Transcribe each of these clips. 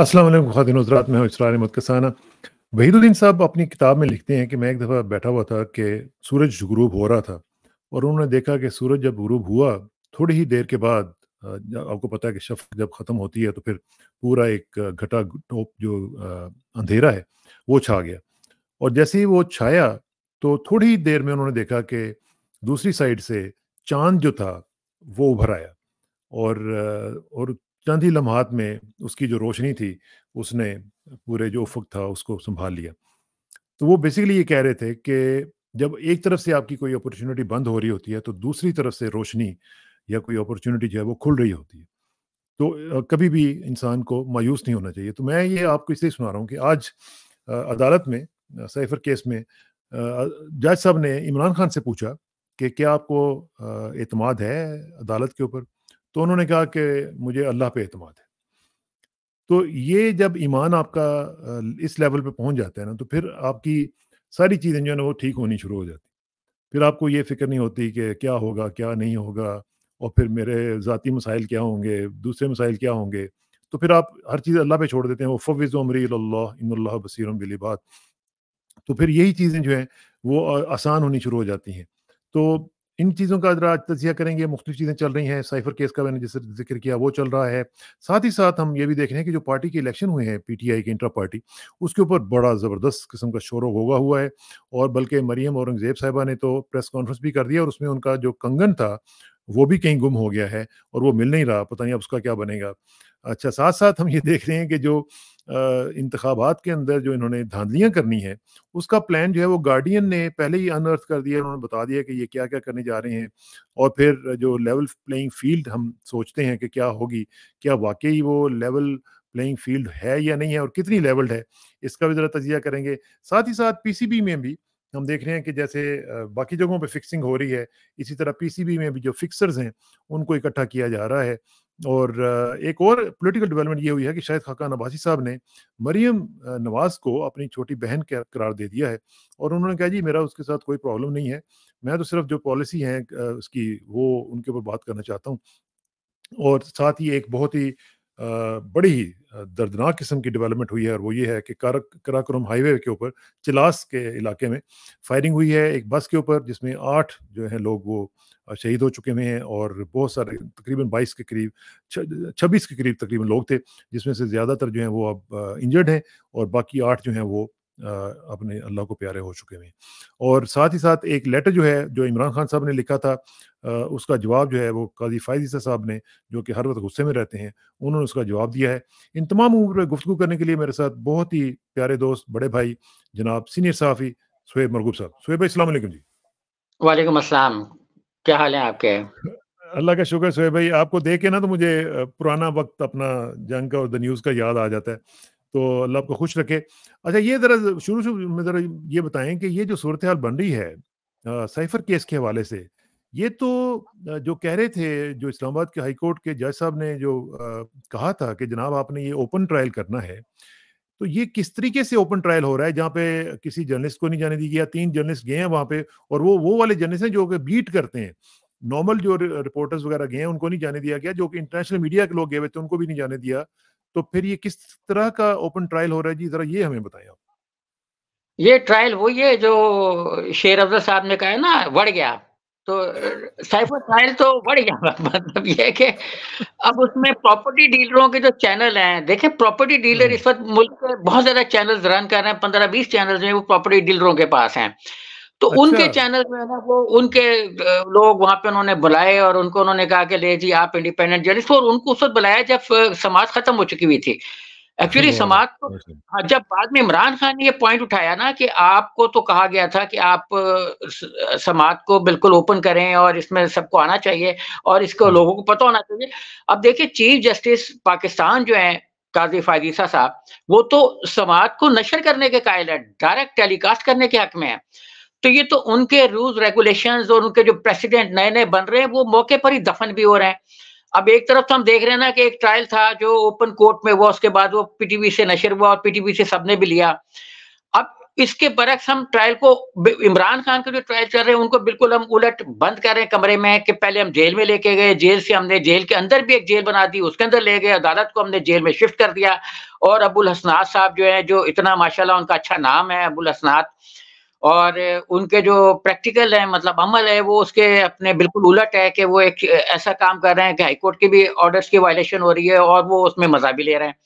असलम खादिन हजरात में इसरार मतकसाना वहीदुद्दीन साहब अपनी किताब में लिखते हैं कि मैं एक दफ़ा बैठा हुआ था कि सूरज गुरूब हो रहा था और उन्होंने देखा कि सूरज जब गुरूब हुआ थोड़ी ही देर के बाद आपको पता है कि शफ़ जब ख़त्म होती है तो फिर पूरा एक घटा टोप जो अंधेरा है वो छा गया और जैसे ही वो छाया तो थोड़ी ही देर में उन्होंने देखा कि दूसरी साइड से चांद जो था वो उभर आया और और चंद ही लम्हात में उसकी जो रोशनी थी उसने पूरे जो उफक था उसको संभाल लिया तो वो बेसिकली ये कह रहे थे कि जब एक तरफ से आपकी कोई अपॉर्चुनिटी बंद हो रही होती है तो दूसरी तरफ से रोशनी या कोई अपॉर्चुनिटी जो है वो खुल रही होती है तो कभी भी इंसान को मायूस नहीं होना चाहिए तो मैं ये आपको इसलिए सुना रहा हूँ कि आज अदालत में सैफर केस में जज साहब ने इमरान खान से पूछा कि क्या आपको एतमाद है अदालत के ऊपर तो उन्होंने कहा कि मुझे अल्लाह पे अतमाद है तो ये जब ईमान आपका इस लेवल पे पहुंच जाता है ना तो फिर आपकी सारी चीज़ें जो है ना वो ठीक होनी शुरू हो जाती फिर आपको ये फिक्र नहीं होती कि क्या होगा क्या नहीं होगा और फिर मेरे ज़ाती मसाइल क्या होंगे दूसरे मसाइल क्या होंगे तो फिर आप हर चीज़ अल्लाह पर छोड़ देते हैं वो फ़विज़ अमरी इन बसीर बात तो फिर यही चीज़ें जो हैं वो आसान होनी शुरू हो जाती हैं तो इन चीज़ों का जरा तजिया करेंगे मुख्तु चीज़ें चल रही हैं साइफर केस का मैंने जैसे जिक्र किया वो चल रहा है साथ ही साथ हम ये भी देख रहे हैं कि जो पार्टी के इलेक्शन हुए हैं पी टी आई के इंट्रा पार्टी उसके ऊपर बड़ा ज़बरदस्त किस्म का शोर होगा हुआ है और बल्कि मरीम औरंगज़ेब साहिबा ने तो प्रेस कॉन्फ्रेंस भी कर दिया और उसमें उनका जो कंगन था वो भी कहीं गुम हो गया है और वो मिल नहीं रहा पता नहीं अब उसका क्या बनेगा अच्छा साथ साथ हम ये देख रहे हैं कि जो इंतबात के अंदर जो इन्होंने धांधलियाँ करनी है उसका प्लान जो है वो गार्डियन ने पहले ही अनअर्थ कर दिया उन्होंने बता दिया कि ये क्या क्या करने जा रहे हैं और फिर जो लेवल प्लेइंग फील्ड हम सोचते हैं कि क्या होगी क्या वाकई वो लेवल प्लेइंग फील्ड है या नहीं है और कितनी लेवल्ड है इसका भी ज़रा तजिया करेंगे साथ ही साथ पीसीबी में भी हम देख रहे हैं कि जैसे बाकी जगहों पे फिक्सिंग हो रही है इसी तरह पीसीबी में भी जो फिक्सर्स हैं उनको इकट्ठा किया जा रहा है और एक और पॉलिटिकल डेवलपमेंट ये हुई है कि शायद खाका नवासी साहब ने मरियम नवाज को अपनी छोटी बहन करार दे दिया है और उन्होंने कहा जी मेरा उसके साथ कोई प्रॉब्लम नहीं है मैं तो सिर्फ जो पॉलिसी है उसकी वो उनके ऊपर बात करना चाहता हूँ और साथ ही एक बहुत ही बड़ी ही दर्दनाक किस्म की डेवलपमेंट हुई है और वो ये है कि कार कराकोरम हाईवे के ऊपर चिलास के इलाके में फायरिंग हुई है एक बस के ऊपर जिसमें आठ जो हैं लोग वो शहीद हो चुके हुए हैं और बहुत सारे तकरीबन 22 के करीब छब्बीस के करीब तकरीबन लोग थे जिसमें से ज़्यादातर जो हैं वो अब इंजर्ड हैं और बाकी आठ जो हैं वो अपने अल्लाह को प्यारे हो चुके हैं और साथ ही साथ एक लेटर जो है जो इमरान खान साहब ने लिखा था उसका जवाब जो है वो काजी फायदी साहब ने जो कि हर वक्त गुस्से में रहते हैं उन्होंने उसका जवाब दिया है इन तमाम उम्र पर गुफ्तु करने के लिए मेरे साथ बहुत ही प्यारे दोस्त बड़े भाई जनाब सीनियर साफ़ी सुहेब मरगूब साहब सुहेब भाई अल्लाम जी वालेकुम असलम क्या हाल है आपके अल्लाह का शुक्र सुहेब भाई आपको देख के ना तो मुझे पुराना वक्त अपना जंग का और द न्यूज़ का याद आ जाता है तो अल्लाह आपको खुश रखे अच्छा ये ज़रा शुरू शुरू में ज़रा ये बताएं कि ये जो सूरत हाल बन रही है आ, साइफर केस के हवाले से ये तो जो कह रहे थे जो इस्लामाबाद के हाई कोर्ट के जज साहब ने जो आ, कहा था कि जनाब आपने ये ओपन ट्रायल करना है तो ये किस तरीके से ओपन ट्रायल हो रहा है जहाँ पे किसी जर्नलिस्ट को नहीं जाने दी गया तीन जर्नलिस्ट गए हैं वहाँ पे और वो वो वाले जर्नलिस्ट हैं जो कि बीट करते हैं नॉर्मल जो रिपोर्टर्स वगैरह गए हैं उनको नहीं जाने दिया गया जो कि इंटरनेशनल मीडिया के लोग गए हुए थे उनको भी नहीं जाने दिया तो फिर ये किस तरह का ओपन ट्रायल हो रहा है जी जरा ये हमें बताएं आप ये ट्रायल वही है जो शेर अफजल साहब ने कहा है ना बढ़ गया तो साइफर ट्रायल तो बढ़ गया मतलब ये कि अब उसमें प्रॉपर्टी डीलरों के जो चैनल हैं देखें प्रॉपर्टी हम्म। डीलर इस वक्त मुल्क के बहुत ज्यादा चैनल्स रन कर रहे हैं पंद्रह बीस चैनल्स में वो प्रॉपर्टी डीलरों के पास हैं तो अच्छा। उनके चैनल में ना वो उनके लोग वहां पे उन्होंने बुलाए और उनको उन्होंने कहा कि ले जी आप इंडिपेंडेंट जर्नलिस्ट और उनको उस वक्त बुलाया जब समाज खत्म हो चुकी हुई थी एक्चुअली समाज को हाँ, जब बाद में इमरान खान ने ये पॉइंट उठाया ना कि आपको तो कहा गया था कि आप समाज को बिल्कुल ओपन करें और इसमें सबको आना चाहिए और इसको हाँ। लोगों को पता होना चाहिए अब देखिए चीफ जस्टिस पाकिस्तान जो है काजी फायदीसा साहब वो तो समाज को नशर करने के कायल है डायरेक्ट टेलीकास्ट करने के हक में है तो ये तो उनके रूल्स रेगुलेशंस और उनके जो प्रेसिडेंट नए नए बन रहे हैं वो मौके पर ही दफन भी हो रहे हैं अब एक तरफ तो हम देख रहे हैं ना कि एक ट्रायल था जो ओपन कोर्ट में हुआ उसके बाद वो पीटीवी से नशर हुआ और पीटीवी से सबने भी लिया अब इसके बरक्स हम ट्रायल को इमरान खान के जो ट्रायल चल रहे हैं उनको बिल्कुल हम उलट बंद कर रहे हैं कमरे में कि पहले हम जेल में लेके गए जेल से हमने जेल के अंदर भी एक जेल बना दी उसके अंदर ले गए अदालत को हमने जेल में शिफ्ट कर दिया और अबुल हसनाथ साहब जो है जो इतना माशाला उनका अच्छा नाम है अबुल हसनाथ और उनके जो प्रैक्टिकल है मतलब अमल है वो उसके अपने बिल्कुल उलट है कि वो एक ऐसा काम कर रहे हैं कि हाईकोर्ट के भी ऑर्डर्स की वायलेशन हो रही है और वो उसमें मजा भी ले रहे हैं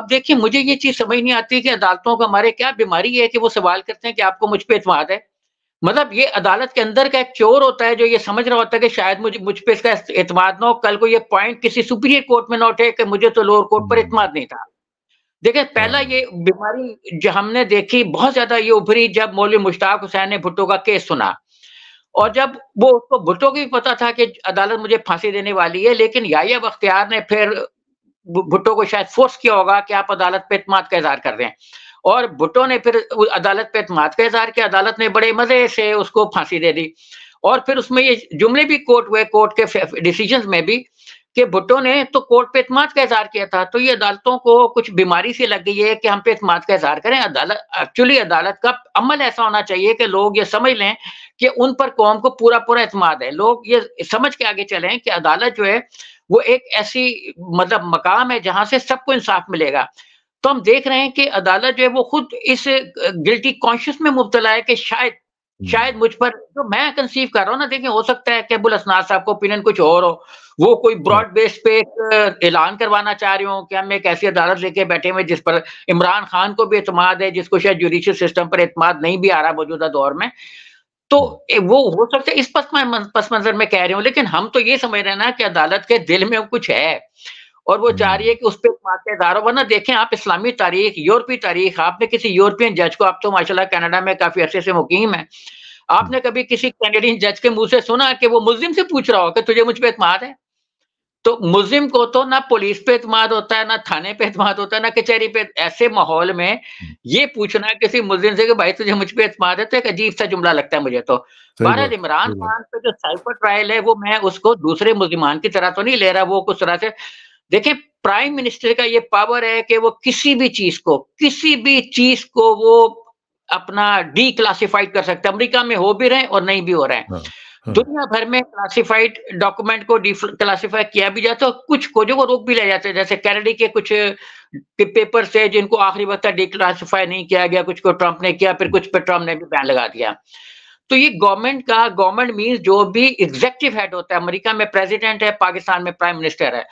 अब देखिए मुझे ये चीज समझ नहीं आती कि अदालतों का हमारे क्या बीमारी है कि वो सवाल करते हैं कि आपको मुझ पर इतमाद है मतलब ये अदालत के अंदर का एक चोर होता है जो ये समझ रहा होता है कि शायद मुझे मुझ पर इसका इतमाद ना हो कल को ये पॉइंट किसी सुप्रीम कोर्ट में ना उठे कि मुझे तो लोअर कोर्ट पर हम्म। इतमाद नहीं था देखिए पहला हाँ। ये बीमारी जो हमने देखी बहुत ज्यादा ये उभरी जब मौलवी मुश्ताक हुसैन ने भुट्टो का केस सुना और जब वो उसको भुट्टो को भी पता था कि अदालत मुझे फांसी देने वाली है लेकिन याया बख्तियार ने फिर भुट्टो को शायद फोर्स किया होगा कि आप अदालत पे इतमाद का इजहार कर रहे हैं और भुट्टो ने फिर अदालत पे इतमाद का इजहार किया अदालत ने बड़े मजे से उसको फांसी दे दी और फिर उसमें ये जुमले भी कोर्ट हुए कोर्ट के डिसीजन में भी कि भुट्टो ने तो कोर्ट पे इतम का इजहार किया था तो ये अदालतों को कुछ बीमारी से लग गई है कि हम पे इतम का इजहार करें अदालत एक्चुअली अदालत का अमल ऐसा होना चाहिए कि लोग ये समझ लें कि उन पर कौम को पूरा पूरा इतमाद है लोग ये समझ के आगे चलें कि अदालत जो है वो एक ऐसी मतलब मकाम है जहां से सबको इंसाफ मिलेगा तो हम देख रहे हैं कि अदालत जो है वो खुद इस गिल्टी कॉन्शियस में मुबतला है कि शायद हम्म। शायद मुझ पर जो तो मैं कंसीव कर रहा हूँ ना देखिए हो सकता है कैबुल असनाज साहब को ओपिनियन कुछ और हो वो कोई ब्रॉड हम्म। बेस पे एक ऐलान करवाना चाह रही हूँ कि हम एक ऐसी अदालत लेके बैठे हुए जिस पर इमरान खान को भी अतमाद है जिसको शायद जुडिशल सिस्टम पर एतमाद नहीं भी आ रहा मौजूदा दौर में तो वो हो सकता है इस पस मंजर में कह रही हूँ लेकिन हम तो ये समझ रहे हैं ना कि अदालत के दिल में कुछ है और वो चाह रही है हम्म। कि उस पर मातेदार हो वरना देखें आप इस्लामी तारीख यूरोपी तारीख आपने किसी यूरोपियन जज को आप तो माशाल्लाह कनाडा में काफी अरसे से मुकीम है आपने हम्म। कभी किसी कैनेडियन जज के मुंह से सुना कि वो मुस्लिम से पूछ रहा हो कि तुझे मुझ पर एतमाद है तो मुस्लिम को तो ना पुलिस पे एतमाद होता है ना थाने पे एतमाद होता है ना कचहरी पे ऐसे माहौल में हम्म। ये पूछना किसी मुस्लिम से कि भाई तुझे मुझ पर एतमाद है तो एक अजीब सा जुमला लगता है मुझे तो बहरहाल इमरान खान पे जो साइबर ट्रायल है वो मैं उसको दूसरे मुसलमान की तरह तो नहीं ले रहा वो कुछ तरह से देखें प्राइम मिनिस्टर का ये पावर है कि वो किसी भी चीज को किसी भी चीज को वो अपना डी क्लासीफाइड कर सकते हैं अमेरिका में हो भी रहे और नहीं भी हो रहे हैं हाँ, हाँ। दुनिया भर में क्लासिफाइड डॉक्यूमेंट को क्लासिफाई किया भी जाता है कुछ खोजों को रोक भी लिया जाता है जैसे कैनेडी के कुछ पेपर से जिनको आखिरी वक्त क्लासीफाई नहीं किया गया कुछ को ट्रंप ने किया फिर कुछ पे ट्रंप ने भी बैन लगा दिया तो ये गवर्नमेंट का गवर्नमेंट मीन जो भी एग्जेक्टिव हेड होता है अमेरिका में प्रेसिडेंट है पाकिस्तान में प्राइम मिनिस्टर है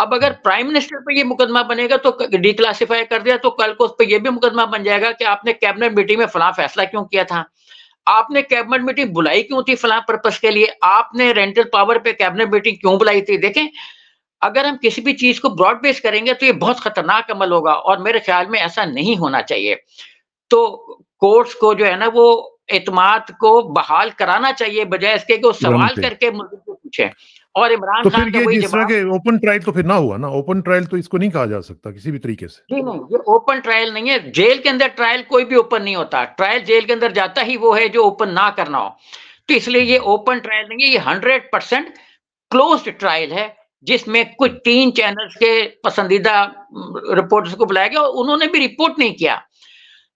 अब अगर प्राइम मिनिस्टर पर यह मुकदमा बनेगा तो डिक्लासीफाई कर दिया तो कल को उस पर यह भी मुकदमा बन जाएगा कि आपने कैबिनेट मीटिंग में फला फैसला क्यों किया था आपने कैबिनेट मीटिंग बुलाई क्यों थी फला पर्पज के लिए आपने रेंटल पावर पे कैबिनेट मीटिंग क्यों बुलाई थी देखें अगर हम किसी भी चीज को ब्रॉड बेस करेंगे तो ये बहुत खतरनाक अमल होगा और मेरे ख्याल में ऐसा नहीं होना चाहिए तो कोर्ट्स को जो है ना वो एतमाद को बहाल कराना चाहिए बजाय इसके कि वो सवाल करके मुल्क को पूछे और इमरान तो खान फिर ये जिस तरह के ओपन ट्रायल तो फिर ना हुआ ना ओपन ट्रायल तो इसको नहीं कहा जा सकता किसी भी तरीके से नहीं नहीं ये ओपन ट्रायल नहीं है जेल के अंदर ट्रायल कोई भी ओपन नहीं होता ट्रायल जेल के अंदर जाता ही वो है जो ओपन ना करना हो तो इसलिए ये ओपन ट्रायल नहीं है ये हंड्रेड परसेंट क्लोज ट्रायल है जिसमें कुछ तीन चैनल्स के पसंदीदा रिपोर्टर्स mm, को बुलाया गया और उन्होंने भी रिपोर्ट नहीं किया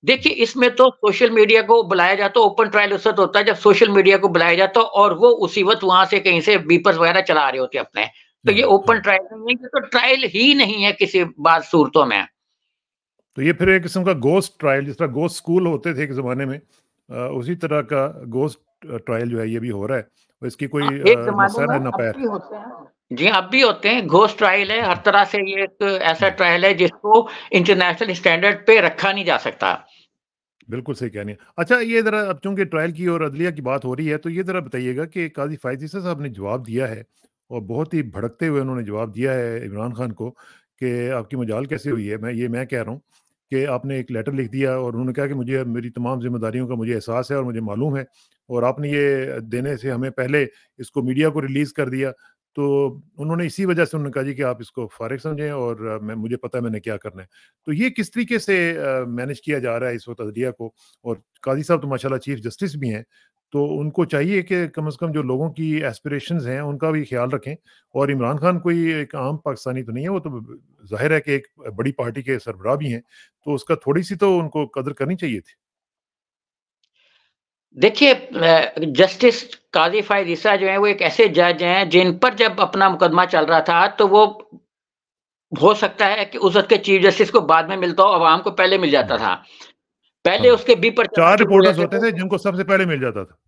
देखिए इसमें तो सोशल मीडिया को बुलाया जाता है ओपन ट्रायल उस वक्त होता है जब सोशल मीडिया को बुलाया जाता है और वो उसी वक्त वहां से कहीं से बीपर्स वगैरह चला रहे होते हैं अपने तो ये ओपन हम्म, ट्रायल हम्म। नहीं है तो ट्रायल ही नहीं है किसी बात सूरतों में तो ये फिर एक किस्म का गोस्ट ट्रायल जिस तरह गोस्ट स्कूल होते थे एक जमाने में आ, उसी तरह का गोस्ट ट्रायल जो है ये भी हो रहा है इसकी कोई आ, हाँ, एक जमाने में ना पैर होते हैं जी अब भी होते हैं घोष ट्रायल है हर तरह से ये एक ऐसा ट्रायल है जिसको इंटरनेशनल स्टैंडर्ड पे रखा नहीं जा सकता बिल्कुल सही कहने अच्छा ये जरा अब चूंकि ट्रायल की और अदलिया की बात हो रही है तो ये जरा बताइएगा कि काजी फायदी साहब ने जवाब दिया है और बहुत ही भड़कते हुए उन्होंने जवाब दिया है इमरान खान को कि आपकी मजाल कैसे हुई है मैं ये मैं कह रहा हूँ कि आपने एक लेटर लिख दिया और उन्होंने कहा कि मुझे मेरी तमाम जिम्मेदारियों का मुझे एहसास है और मुझे मालूम है और आपने ये देने से हमें पहले इसको मीडिया को रिलीज़ कर दिया तो उन्होंने इसी वजह से उन्होंने कहा जी कि आप इसको फारग समझें और मैं मुझे पता है मैंने क्या करना है तो ये किस तरीके से मैनेज किया जा रहा है इस वक्त अदलिया को और काजी साहब तो माशाल्लाह चीफ जस्टिस भी हैं तो उनको चाहिए कि कम से कम जो लोगों की एस्पिरेशन हैं उनका भी ख्याल रखें और इमरान खान कोई एक आम पाकिस्तानी तो नहीं है वो तो जाहिर है कि एक बड़ी पार्टी के सरबराह भी हैं तो उसका थोड़ी सी तो उनको कदर करनी चाहिए थी देखिए जस्टिस काजी फायदिसा जो है वो एक ऐसे जज हैं जिन पर जब अपना मुकदमा चल रहा था तो वो हो सकता है कि उस वक्त के चीफ जस्टिस को बाद में मिलता हो आवाम को पहले मिल जाता था पहले हाँ। उसके बी पर चार रिपोर्टर्स तो होते थे जिनको सबसे पहले मिल जाता था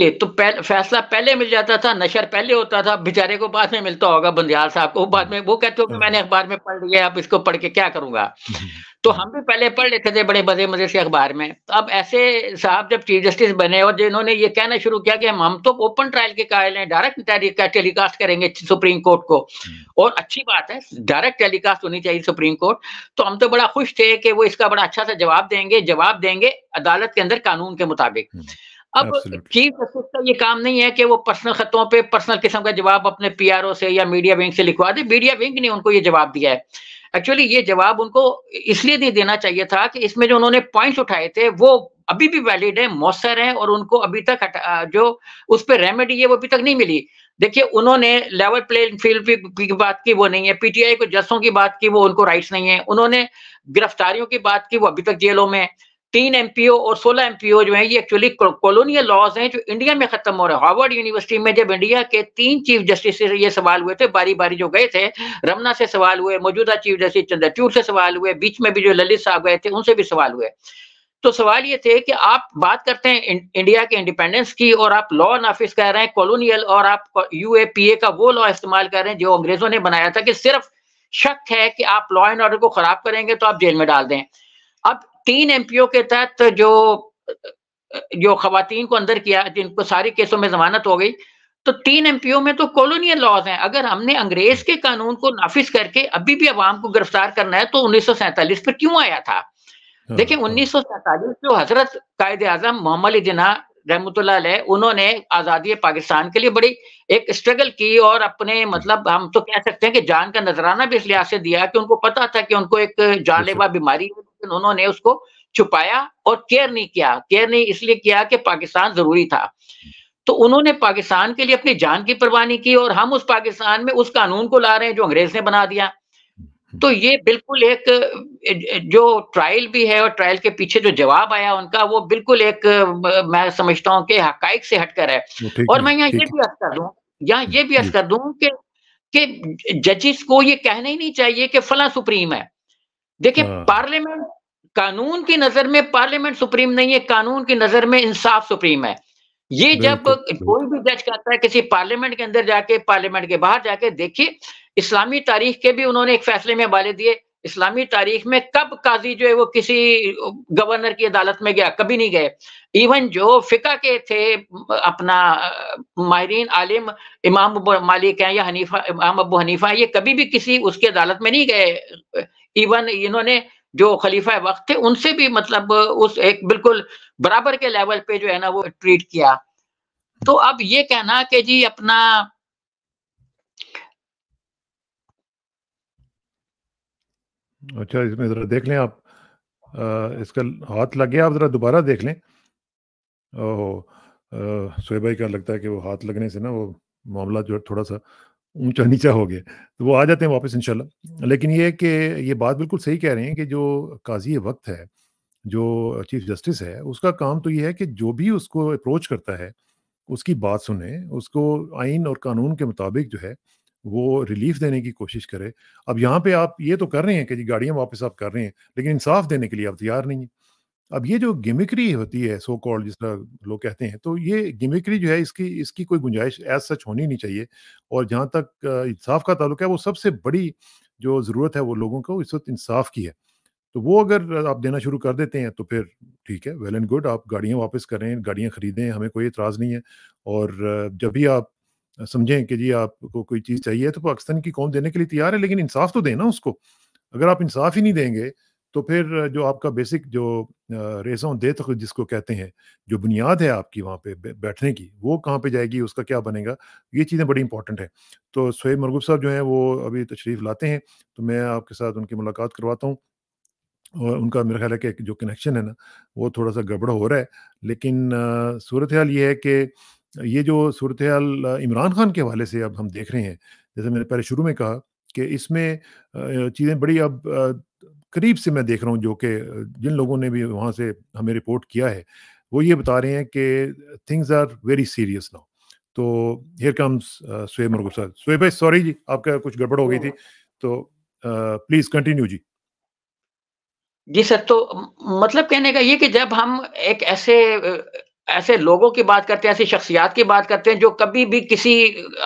ले तो पहले फैसला पहले मिल जाता था नशर पहले होता था बेचारे को बाद में मिलता होगा बंदियाल साहब को बाद में वो कहते हो कि हाँ। मैंने अखबार में पढ़ लिया अब इसको पढ़ के क्या करूंगा हम्म। तो हम भी पहले पढ़ लेते थे बड़े मजे मजे से अखबार में अब ऐसे साहब जब चीफ जस्टिस बने और जिन्होंने ये कहना शुरू किया कि हम हम तो ओपन ट्रायल के कायल हैं डायरेक्ट टेलीकास्ट करेंगे सुप्रीम कोर्ट को हम्म। और अच्छी बात है डायरेक्ट टेलीकास्ट होनी चाहिए सुप्रीम कोर्ट तो हम तो बड़ा खुश थे कि वो इसका बड़ा अच्छा सा जवाब देंगे जवाब देंगे अदालत के अंदर कानून के मुताबिक हम्म। अब चीफ जस्टिस का ये काम नहीं है कि वो पर्सनल खतों पे पर्सनल किस्म का जवाब अपने पीआरओ से या मीडिया विंग से लिखवा दे मीडिया विंग ने उनको ये जवाब दिया है एक्चुअली ये जवाब उनको इसलिए नहीं देना चाहिए था कि इसमें जो उन्होंने पॉइंट्स उठाए थे वो अभी भी वैलिड है मौसर है और उनको अभी तक जो उस पर रेमेडी है वो अभी तक नहीं मिली देखिए उन्होंने लेवल प्लेइंग फील्ड की बात की वो नहीं है पीटीआई को जसों की बात की वो उनको राइट्स नहीं है उन्होंने गिरफ्तारियों की बात की वो अभी तक जेलों में तीन एमपीओ और सोलह एमपीओ जो है ये एक्चुअली कॉलोनियल लॉज हैं जो इंडिया में खत्म हो रहे हैं हार्वर्ड यूनिवर्सिटी में जब इंडिया के तीन चीफ जस्टिस से ये सवाल हुए थे बारी बारी जो गए थे रमना से सवाल हुए मौजूदा चीफ जस्टिस चंद्रचूड़ से सवाल हुए बीच में भी जो ललित साहब गए थे उनसे भी सवाल हुए तो सवाल ये थे कि आप बात करते हैं इंडिया के इंडिपेंडेंस की और आप लॉ नाफिस कह रहे हैं कॉलोनियल और आप यूएपीए का वो लॉ इस्तेमाल कर रहे हैं जो अंग्रेजों ने बनाया था कि सिर्फ शक है कि आप लॉ एंड ऑर्डर को खराब करेंगे तो आप जेल में डाल दें अब तीन एमपीओ के तहत जो जो खातन को अंदर किया जिनको सारे केसों में जमानत हो गई तो तीन एमपीओ में तो कॉलोनियल लॉज हैं अगर हमने अंग्रेज के कानून को नाफिज करके अभी भी अवाम को गिरफ्तार करना है तो उन्नीस पर क्यों आया था हाँ, देखिए हाँ। उन्नीस जो हजरत कायद आजम मोहम्मद जिना रहमत उन्होंने आजादी पाकिस्तान के लिए बड़ी एक स्ट्रगल की और अपने मतलब हम तो कह सकते हैं कि जान का नजराना भी इस लिहाज से दिया कि उनको पता था कि उनको एक जानलेवा अच्छा। बीमारी उन्होंने उसको छुपाया और केयर नहीं किया केयर नहीं इसलिए किया कि पाकिस्तान जरूरी था तो उन्होंने पाकिस्तान के लिए अपनी जान की परवाह नहीं की और हम उस पाकिस्तान में उस कानून को ला रहे हैं जो अंग्रेज ने बना दिया तो ये बिल्कुल एक जो ट्रायल भी है और ट्रायल के पीछे जो जवाब आया उनका वो बिल्कुल एक मैं समझता हूँ कि हक से हटकर है और मैं यहाँ ये भी अर्ज कर दू यहाँ ये भी अर्ज कर दू कि जजिस को ये कहना ही नहीं चाहिए कि फला सुप्रीम है देखिए हाँ। पार्लियामेंट कानून की नजर में पार्लियामेंट सुप्रीम नहीं है कानून की नजर में इंसाफ सुप्रीम है ये जब कोई भी जज कहता है किसी पार्लियामेंट के अंदर जाके पार्लियामेंट के बाहर जाके देखिए इस्लामी तारीख के भी उन्होंने एक फैसले में बाले दिए इस्लामी तारीख में कब काजी जो है वो किसी गवर्नर की अदालत में गया कभी नहीं गए इवन जो फिका के थे अपना माहरीन आलिम इमाम मालिक हैं या हनीफा इमाम अबू हनीफा ये कभी भी किसी उसकी अदालत में नहीं गए इवन इन्होंने जो खलीफा वक्त थे उनसे भी मतलब उस एक बिल्कुल बराबर के लेवल पे जो है ना वो ट्रीट किया तो अब ये कहना कि जी अपना अच्छा इसमें जरा देख लें आप आ, इसका हाथ लग गया आप जरा दोबारा देख लें ओह सोए भाई क्या लगता है कि वो हाथ लगने से ना वो मामला जो थोड़ा सा ऊंचा नीचा हो गया तो वो आ जाते हैं वापस इनशाला हम्म। लेकिन ये कि ये बात बिल्कुल सही कह रहे हैं कि जो काजी वक्त है जो चीफ जस्टिस है उसका काम तो ये है कि जो भी उसको अप्रोच करता है उसकी बात सुने उसको आइन और कानून के मुताबिक जो है वो रिलीफ देने की कोशिश करे अब यहाँ पे आप ये तो कर रहे हैं कि जी गाड़ियाँ वापस आप कर रहे हैं लेकिन इंसाफ देने के लिए आप तैयार नहीं हैं अब ये जो गिमिक्री होती है सो कॉल्ड जिस तरह लोग कहते हैं तो ये गिमिक्री जो है इसकी इसकी कोई गुंजाइश एज सच होनी नहीं चाहिए और जहाँ तक इंसाफ का ताल्लुक है वो सबसे बड़ी जो ज़रूरत है वो लोगों को इस वक्त इंसाफ की है तो वो अगर आप देना शुरू कर देते हैं तो फिर ठीक है वेल एंड गुड आप गाड़ियाँ वापस करें गाड़ियाँ ख़रीदें हमें कोई एतराज़ नहीं है और जब भी आप समझें कि जी आपको कोई चीज़ चाहिए तो पाकिस्तान की कौम देने के लिए तैयार है लेकिन इंसाफ तो देना उसको अगर आप इंसाफ ही नहीं देंगे तो फिर जो आपका बेसिक जो रेसों दे तक जिसको कहते हैं जो बुनियाद है आपकी वहाँ पे बैठने की वो कहाँ पे जाएगी उसका क्या बनेगा ये चीज़ें बड़ी इंपॉर्टेंट हैं तो शोब मरगूब साहब जो हैं वो अभी तशरीफ़ लाते हैं तो मैं आपके साथ उनकी मुलाकात करवाता हूँ और उनका मेरा ख्याल है कि जो कनेक्शन है ना वो थोड़ा सा गड़बड़ हो रहा है लेकिन सूरत हाल ये है कि ये जो सूरत हाल इमरान खान के हवाले से अब हम देख रहे हैं जैसे मैंने पहले शुरू में कहा कि इसमें चीज़ें बड़ी अब करीब से मैं देख रहा हूँ जो कि जिन लोगों ने भी वहाँ से हमें रिपोर्ट किया है वो ये बता रहे हैं कि things are very serious now तो हेयर कम्स सुहेब मरगुब साहब सुहेब भाई सॉरी जी आपका कुछ गड़बड़ हो गई थी तो प्लीज कंटिन्यू जी जी सर तो मतलब कहने का ये कि जब हम एक ऐसे ऐसे लोगों की बात करते हैं ऐसी शख्सियात की बात करते हैं जो कभी भी किसी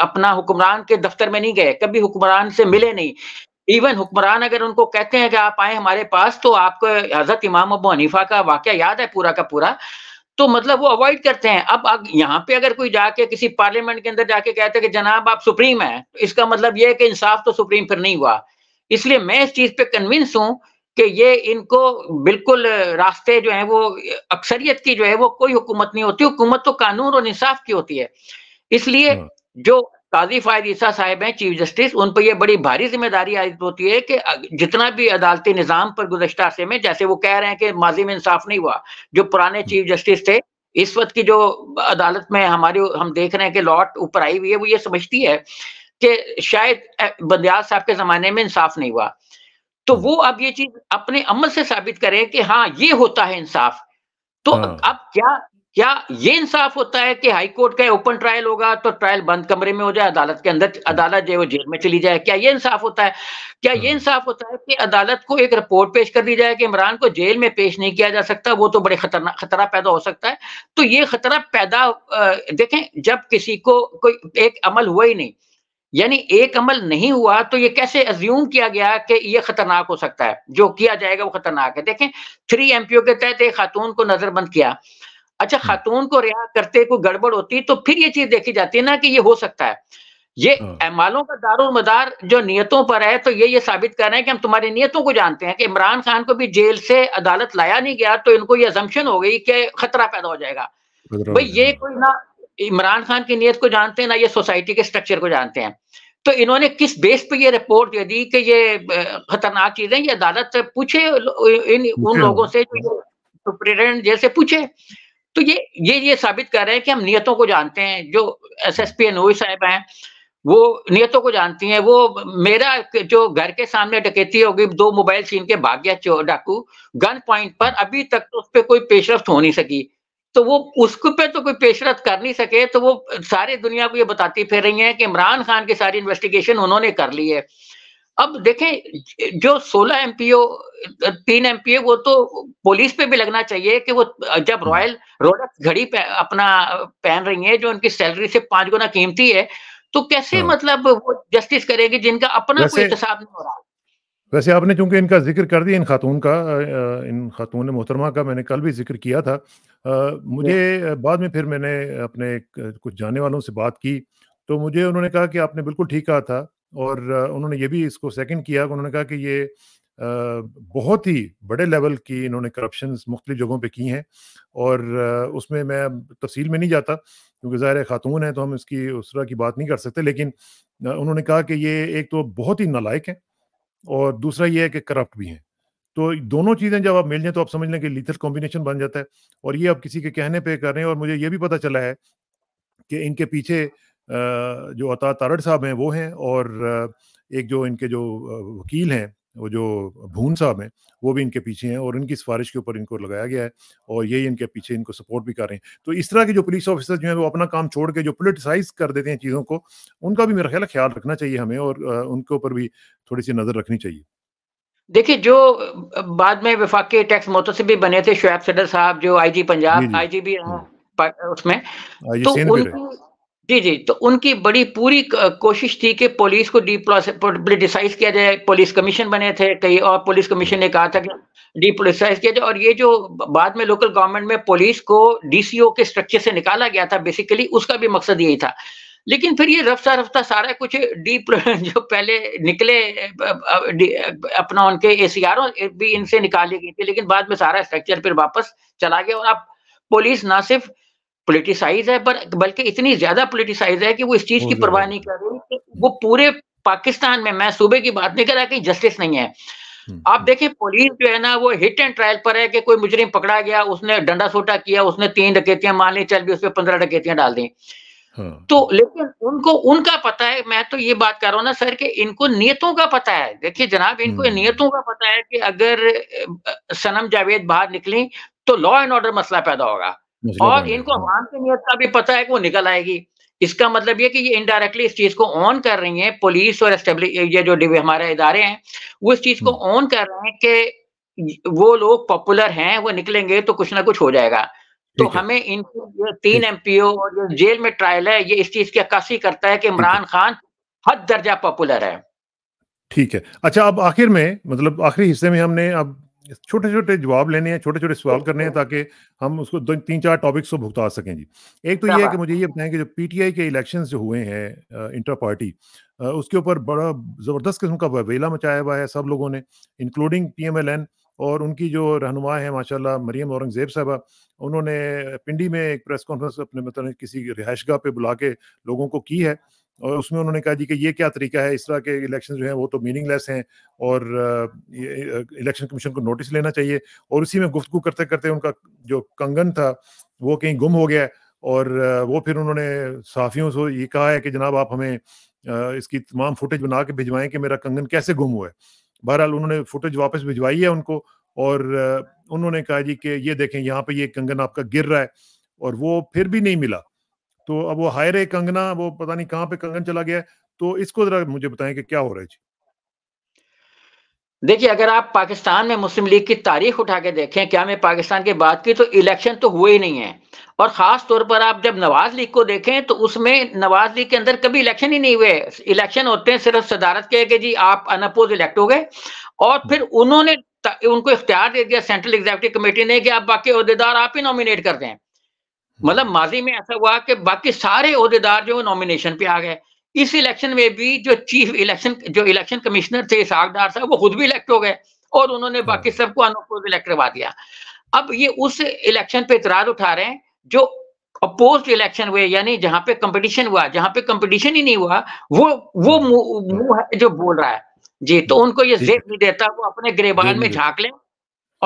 अपना हुक्मरान के दफ्तर में नहीं गए कभी हुक्मरान से मिले नहीं इवन हुक्मरान अगर उनको कहते हैं कि आप आए हमारे पास तो आपको हजरत इमाम अबू हनीफा का वाक्य याद है पूरा का पूरा तो मतलब वो अवॉइड करते हैं अब यहाँ पे अगर कोई जाके किसी पार्लियामेंट के अंदर जाके कहते हैं कि जनाब आप सुप्रीम है तो इसका मतलब ये है कि इंसाफ तो सुप्रीम फिर नहीं हुआ इसलिए मैं इस चीज पे कन्विंस हूँ कि ये इनको बिल्कुल रास्ते जो है वो अक्सरियत की जो है वो कोई हुकूमत नहीं होती हुकूमत तो कानून और इंसाफ की होती है इसलिए हाँ। जो काजी फायद ईसा साहब हैं चीफ जस्टिस उन पर यह बड़ी भारी जिम्मेदारी आयत होती है कि जितना भी अदालती निज़ाम पर गुजशत अरसे में जैसे वो कह रहे हैं कि माजी में इंसाफ नहीं हुआ जो पुराने चीफ हम्म। जस्टिस थे इस वक्त की जो अदालत में हमारी हम देख रहे हैं कि लॉट ऊपर आई हुई है वो ये समझती है कि शायद बंदयाल साहब के जमाने में इंसाफ नहीं हुआ तो वो हम्म। अब ये चीज अपने अमल से साबित करें कि हाँ ये होता है इंसाफ तो हाँ। अब क्या क्या ये इंसाफ होता है कि हाई कोर्ट का ओपन ट्रायल होगा तो ट्रायल बंद कमरे में हो जाए अदालत के अंदर अदालत जो जेल में चली जाए क्या ये इंसाफ होता है क्या ये हम्म। इंसाफ होता है कि अदालत को एक रिपोर्ट पेश कर दी जाए कि इमरान को जेल में पेश नहीं किया जा सकता वो तो बड़े खतरनाक खतरा पैदा हो सकता है तो ये खतरा पैदा देखें जब किसी को कोई एक अमल हुआ ही नहीं यानी एक अमल नहीं हुआ तो ये कैसे अज्यूम किया गया कि ये खतरनाक हो सकता है जो किया जाएगा वो खतरनाक है देखें थ्री एमपीओ के तहत एक खातून को नजरबंद किया अच्छा हाँ। खातून को रिहा करते कोई गड़बड़ होती तो फिर ये चीज देखी जाती है ना कि ये हो सकता है ये अमालों हाँ। का दारुल मदार जो नियतों पर है तो ये ये साबित कर रहे हैं कि हम तुम्हारी नियतों को जानते हैं कि इमरान खान को भी जेल से अदालत लाया नहीं गया तो इनको ये जमशन हो गई कि खतरा पैदा हो जाएगा भाई ये कोई ना इमरान खान की नीयत को जानते हैं ना ये सोसाइटी के स्ट्रक्चर को जानते हैं तो इन्होंने किस बेस पर यह रिपोर्ट दे दी कि ये खतरनाक चीजें ये अदालत पूछे इन उन लोगों से जो सुप्रिटेंडेंट जैसे पूछे तो ये ये ये साबित कर रहे हैं कि हम नियतों को जानते हैं जो एस एस पी नोई साहब हैं वो नियतों को जानती हैं वो मेरा जो घर के सामने डकैती होगी दो मोबाइल छीन के भाग गया चोर डाकू गन पॉइंट पर अभी तक तो उस पर कोई पेशरफ हो नहीं सकी तो वो उस पे तो कोई पेशरफ कर नहीं सके तो वो सारी दुनिया को ये बताती फिर रही है कि इमरान खान की सारी इन्वेस्टिगेशन उन्होंने कर ली है अब देखें जो 16 एमपीओ तीन एमपीओ वो तो पुलिस पे भी लगना चाहिए कि वो जब हम्म। रॉयल रोडक घड़ी पे अपना पहन रही है जो उनकी सैलरी से पांच गुना कीमती है तो कैसे हाँ। मतलब वो जस्टिस करेगी जिनका अपना कोई हिसाब नहीं हो रहा वैसे आपने चूंकि इनका जिक्र कर दिया इन खातून का इन खातून मोहतरमा का मैंने कल भी जिक्र किया था आ, मुझे बाद में फिर मैंने अपने कुछ जाने वालों से बात की तो मुझे उन्होंने कहा कि आपने बिल्कुल ठीक कहा था और उन्होंने ये भी इसको सेकंड किया उन्होंने कहा कि ये बहुत ही बड़े लेवल की इन्होंने करप्शन मुख्तु जगहों पर की हैं और उसमें मैं तफसील में नहीं जाता क्योंकि ज़ाहिर खातून है तो हम इसकी उस तरह की बात नहीं कर सकते लेकिन उन्होंने कहा कि ये एक तो बहुत ही नालायक हैं और दूसरा ये है कि करप्ट भी हैं तो दोनों चीज़ें जब आप मिल जाएँ तो आप समझ लें कि लीथल कॉम्बिनेशन बन जाता है और ये आप किसी के कहने पर कर रहे हैं और मुझे ये भी पता चला है कि इनके पीछे जो अता तारड़ साहब हैं वो हैं और एक जो इनके जो वकील हैं वो जो भून साहब हैं वो भी इनके पीछे हैं और इनकी सिफारिश के ऊपर इनको लगाया गया है और यही इनके पीछे इनको सपोर्ट भी कर रहे हैं तो इस तरह के जो पुलिस ऑफिसर जो हैं वो अपना काम छोड़ के जो पोलिटिसाइज कर देते हैं चीज़ों को उनका भी मेरा ख्याल ख्याल रखना चाहिए हमें और उनके ऊपर भी थोड़ी सी नज़र रखनी चाहिए देखिए जो बाद में विफाक के टैक्स से भी बने थे शुएब सदर साहब जो आईजी पंजाब आईजी भी उसमें तो उनकी जी जी तो उनकी बड़ी पूरी कोशिश थी कि पुलिस को डीपोलिटिसाइज किया जाए पुलिस कमीशन बने थे कई और पुलिस कमीशन ने कहा था कि डीपोलिटिसाइज किया जाए और ये जो बाद में लोकल गवर्नमेंट में पुलिस को डीसीओ के स्ट्रक्चर से निकाला गया था बेसिकली उसका भी मकसद यही था लेकिन फिर ये रफ्ता रफ्ता सारा कुछ डीप जो पहले निकले अपना उनके ए भी इनसे निकाली गई थी लेकिन बाद में सारा स्ट्रक्चर फिर वापस चला गया और अब पुलिस ना सिर्फ पोलिटिसाइज है पर बल्कि इतनी ज्यादा पोलिटिसाइज है कि वो इस चीज की परवाह नहीं कर रही कि वो पूरे पाकिस्तान में मैं सूबे की बात नहीं कर रहा कि जस्टिस नहीं है हम्म, आप हम्म। देखें पुलिस जो है ना वो हिट एंड ट्रायल पर है कि कोई मुजरिम पकड़ा गया उसने डंडा सोटा किया उसने तीन डकैतियां मान ली चल भी उस पर पंद्रह डकैतियां डाल दी हाँ। तो लेकिन उनको उनका पता है मैं तो ये बात कर रहा हूँ ना सर कि इनको नियतों का पता है देखिए जनाब इनको हम्म। नियतों का पता है कि अगर सनम जावेद बाहर निकली तो लॉ एंड ऑर्डर मसला पैदा होगा और इनको अवाम की नीयत का भी पता है कि वो निकल आएगी इसका मतलब ये कि ये इनडायरेक्टली इस चीज को ऑन कर रही है पुलिस और ये जो हमारे इदारे हैं वो इस चीज को ऑन हम्म। कर रहे हैं कि वो लोग पॉपुलर हैं वो निकलेंगे तो कुछ ना कुछ हो जाएगा तो हमें इन तीन एमपीओ और जो जेल में ट्रायल है ये इस चीज की अक्सी करता है कि इमरान खान हद दर्जा पॉपुलर है ठीक है अच्छा अब आखिर में मतलब आखिरी हिस्से में हमने अब छोटे छोटे जवाब लेने हैं छोटे छोटे सवाल करने हैं ताकि हम उसको दो तीन चार टॉपिक्स को भुगता सकें जी एक तो ये है कि मुझे ये बताएं कि जो पीटीआई के इलेक्शन जो हुए हैं इंटर पार्टी उसके ऊपर बड़ा ज़बरदस्त किस्म का वेला मचाया हुआ है सब लोगों ने इंक्लूडिंग पी और उनकी जो रहनुमा है माशाल्लाह मरियम औरंगजेब साहबा उन्होंने पिंडी में एक प्रेस कॉन्फ्रेंस अपने मतलब किसी रिहाइश पे बुला के लोगों को की है और उसमें उन्होंने कहा जी कि ये क्या तरीका है इस तरह के इलेक्शन जो हैं वो तो मीनिंगलेस हैं और इलेक्शन कमीशन को नोटिस लेना चाहिए और उसी में गुफ्तु करते करते उनका जो कंगन था वो कहीं गुम हो गया और वो फिर उन्होंने साफियों से ये कहा है कि जनाब आप हमें इसकी तमाम फुटेज बना के भिजवाएं कि मेरा कंगन कैसे गुम हुआ है बहरहाल उन्होंने फुटेज वापस भिजवाई है उनको और उन्होंने कहा जी कि ये देखें यहाँ पे ये कंगन आपका गिर रहा है और वो फिर भी नहीं मिला तो अब वो है कंगना वो पता नहीं कहाँ पे कंगन चला गया तो इसको जरा मुझे बताएं कि क्या हो रहा है जी देखिए अगर आप पाकिस्तान में मुस्लिम लीग की तारीख उठा के देखें क्या मैं पाकिस्तान की बात की तो इलेक्शन तो हुए ही नहीं है और ख़ास तौर पर आप जब नवाज लीग को देखें तो उसमें नवाज लीग के अंदर कभी इलेक्शन ही नहीं हुए इलेक्शन होते हैं सिर्फ सदारत के कि जी आप अनपोज इलेक्ट हो गए और फिर उन्होंने उनको इख्तियार दे दिया सेंट्रल एग्जीक्यूटिव कमेटी ने कि आप बाकी अहदेदार आप ही नॉमिनेट कर दें मतलब माजी में ऐसा हुआ कि बाकी सारे अहदेदार जो नॉमिनेशन पे आ गए इस इलेक्शन में भी जो चीफ इलेक्शन जो इलेक्शन कमिश्नर थे इसहाक साहब वो खुद भी इलेक्ट हो गए और उन्होंने हाँ। बाकी सबको अनोपोज इलेक्ट करवा दिया अब ये उस इलेक्शन पे इतराज उठा रहे हैं जो अपोज इलेक्शन हुए यानी जहां पे कंपटीशन हुआ जहां पे कंपटीशन ही नहीं हुआ वो वो हाँ। मुंह जो बोल रहा है जी तो हाँ। उनको ये जेब नहीं देता वो अपने ग्रेबान में झांक लें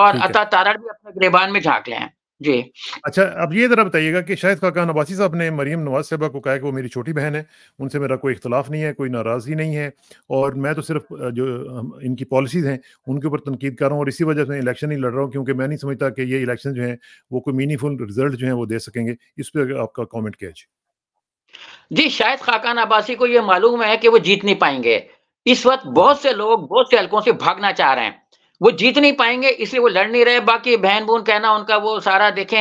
और अता तारा भी अपने गिरबान में झांक लें जी अच्छा अब ये ज़रा बताइएगा कि शायद खाकान नवासी साहब ने मरीम नवाज साहबा को कहा कि वो मेरी छोटी बहन है उनसे मेरा कोई इख्तलाफ नहीं है कोई नाराज़गी नहीं है और मैं तो सिर्फ जो इनकी पॉलिसीज़ हैं उनके ऊपर तनकीद कर रहा हूँ और इसी वजह से इलेक्शन नहीं लड़ रहा हूँ क्योंकि मैं नहीं समझता कि ये इलेक्शन जो है वो कोई मीनिंगफुल रिजल्ट जो है वो दे सकेंगे इस पर आपका कॉमेंट क्या है जी शायद खाकान अब्बासी को ये मालूम है कि वो जीत नहीं पाएंगे इस वक्त बहुत से लोग बहुत से हल्कों से भागना चाह रहे हैं वो जीत नहीं पाएंगे इसलिए वो लड़ नहीं रहे बाकी बहन बून कहना उनका वो सारा देखें